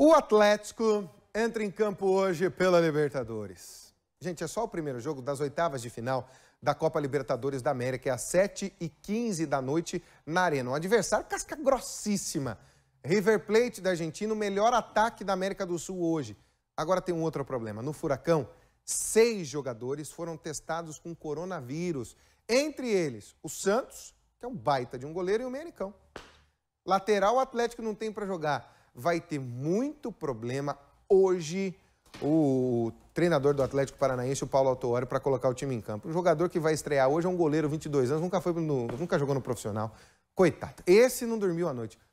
O Atlético entra em campo hoje pela Libertadores. Gente, é só o primeiro jogo das oitavas de final da Copa Libertadores da América, é às 7h15 da noite na Arena. Um adversário casca grossíssima. River Plate da Argentina, o melhor ataque da América do Sul hoje. Agora tem um outro problema. No Furacão, seis jogadores foram testados com coronavírus. Entre eles, o Santos, que é um baita de um goleiro, e o Mericão. Lateral, o Atlético não tem para jogar vai ter muito problema hoje o treinador do Atlético Paranaense, o Paulo Autuori, para colocar o time em campo. O jogador que vai estrear hoje é um goleiro, 22 anos, nunca, foi no, nunca jogou no profissional. Coitado. Esse não dormiu à noite.